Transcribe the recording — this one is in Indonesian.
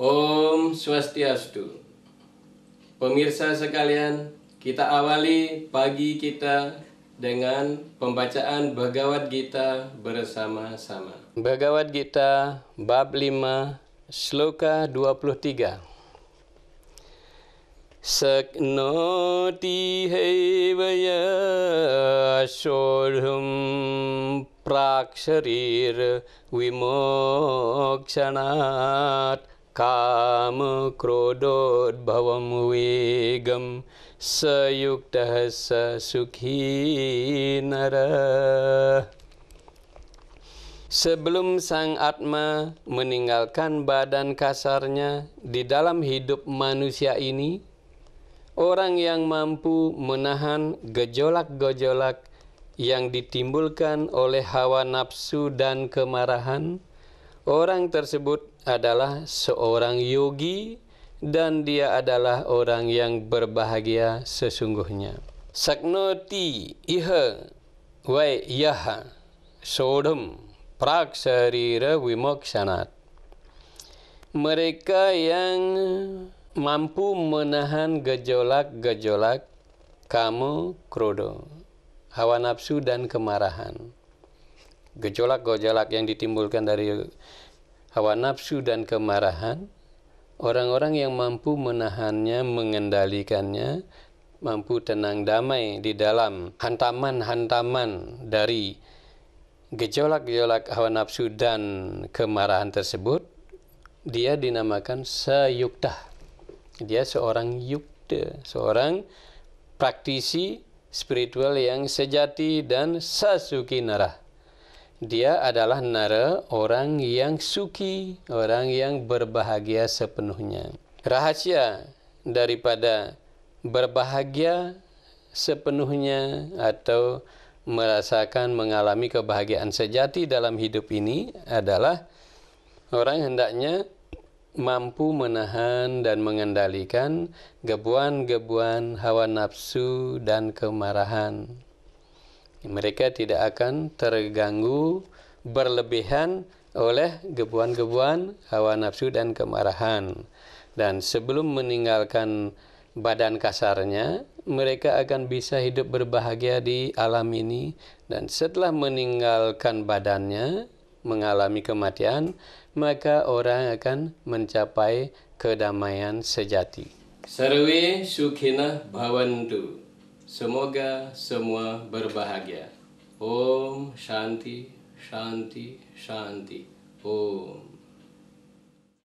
Om Swastiastu. Pemirsa sekalian, kita awali pagi kita dengan pembacaan Bhagavad Gita bersama-sama. Bhagavad Gita bab 5 sloka 23. शक्नोति हैवय सोढुं प्राक्शरीर्विमोक्षणात् कामक्रोधोद्भवं bhavam vegam युक्तः स sukhi nara. Sebelum sang Atma meninggalkan badan kasarnya di dalam hidup manusia ini, orang yang mampu menahan gejolak-gejolak yang ditimbulkan oleh hawa nafsu dan kemarahan, orang tersebut adalah seorang yogi dan dia adalah orang yang berbahagia sesungguhnya. Saknoti iha vai yaha sodham praksarira vimoksanat. Mereka yang mampu menahan gejolak-gejolak kamu krodo, hawa nafsu dan kemarahan. Gejolak-gejolak yang ditimbulkan dari hawa nafsu dan kemarahan, orang-orang yang mampu menahannya, mengendalikannya, mampu tenang damai di dalam hantaman-hantaman dari gejolak-gejolak hawa nafsu dan kemarahan tersebut, dia dinamakan sayukta. Dia seorang yukta, seorang praktisi spiritual yang sejati dan narah. dia adalah nara orang yang suki, orang yang berbahagia sepenuhnya. Rahasia daripada berbahagia sepenuhnya atau merasakan mengalami kebahagiaan sejati dalam hidup ini adalah orang hendaknya mampu menahan dan mengendalikan gebuan-gebuan hawa nafsu dan kemarahan. Mereka tidak akan terganggu berlebihan oleh gebuan-gebuan hawa nafsu dan kemarahan. Dan sebelum meninggalkan badan kasarnya, mereka akan bisa hidup berbahagia di alam ini. Dan setelah meninggalkan badannya, mengalami kematian, maka orang akan mencapai kedamaian sejati. Sarve sukhina bhavantu. Semoga semua berbahagia. Om Shanti, Shanti, Shanti. Om.